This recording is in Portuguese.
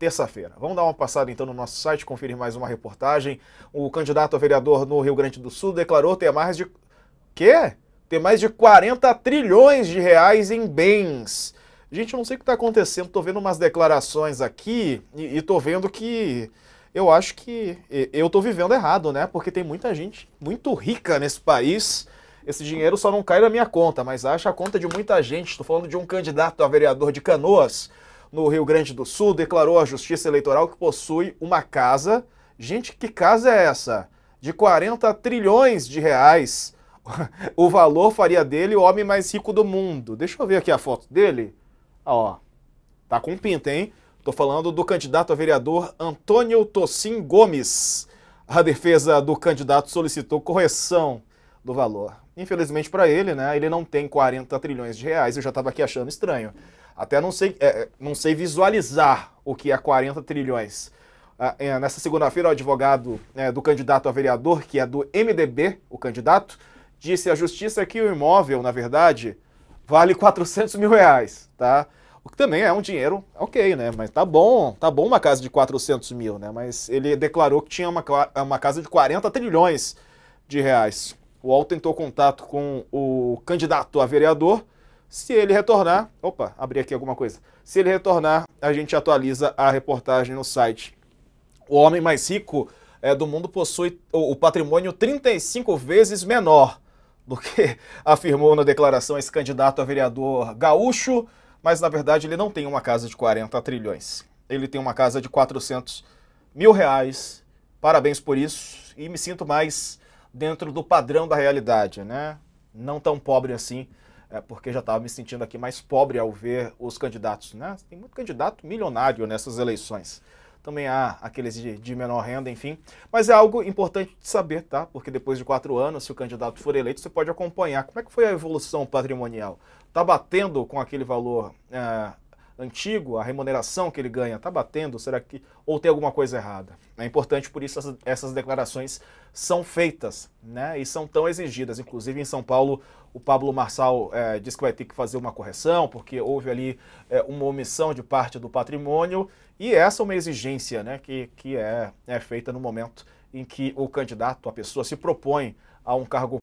terça-feira. Vamos dar uma passada então no nosso site, conferir mais uma reportagem. O candidato a vereador no Rio Grande do Sul declarou ter mais de. Quê? Ter mais de 40 trilhões de reais em bens. Gente, eu não sei o que está acontecendo, estou vendo umas declarações aqui e, estou vendo que. Eu acho que eu estou vivendo errado, né? Porque tem muita gente muito rica nesse país. Esse dinheiro só não cai na minha conta, mas acha a conta de muita gente. Estou falando de um candidato a vereador de Canoas no Rio Grande do Sul, declarou à Justiça Eleitoral que possui uma casa. Gente, que casa é essa? De 40 trilhões de reais. o valor faria dele o homem mais rico do mundo. Deixa eu ver aqui a foto dele. Ó, tá com pinta, hein? Tô falando do candidato a vereador Antônio Tocim Gomes. A defesa do candidato solicitou correção do valor. Infelizmente para ele, né? Ele não tem 40 trilhões de reais. Eu já estava aqui achando estranho. Até não sei, é, é, não sei visualizar o que é 40 trilhões. Ah, é, nessa segunda-feira, o advogado é, do candidato a vereador, que é do MDB, o candidato, disse à justiça que o imóvel, na verdade, vale 400 mil reais, tá? O que também é um dinheiro ok, né? Mas tá bom, tá bom uma casa de 400 mil, né? Mas ele declarou que tinha uma, uma casa de 40 trilhões de reais. O Al tentou contato com o candidato a vereador, se ele retornar, opa, abri aqui alguma coisa. Se ele retornar, a gente atualiza a reportagem no site. O homem mais rico é, do mundo possui o, o patrimônio 35 vezes menor do que afirmou na declaração esse candidato a vereador gaúcho, mas na verdade ele não tem uma casa de 40 trilhões. Ele tem uma casa de 400 mil reais. Parabéns por isso e me sinto mais dentro do padrão da realidade, né? Não tão pobre assim é, porque já estava me sentindo aqui mais pobre ao ver os candidatos. Né? Tem muito candidato milionário nessas eleições. Também há aqueles de, de menor renda, enfim. Mas é algo importante de saber, tá? Porque depois de quatro anos, se o candidato for eleito, você pode acompanhar como é que foi a evolução patrimonial. Está batendo com aquele valor é, antigo, a remuneração que ele ganha está batendo, será que ou tem alguma coisa errada? É importante por isso essas, essas declarações são feitas, né? E são tão exigidas. Inclusive em São Paulo, o Pablo Marçal é, diz que vai ter que fazer uma correção porque houve ali é, uma omissão de parte do patrimônio e essa é uma exigência, né? Que que é, é feita no momento em que o candidato, a pessoa se propõe a um cargo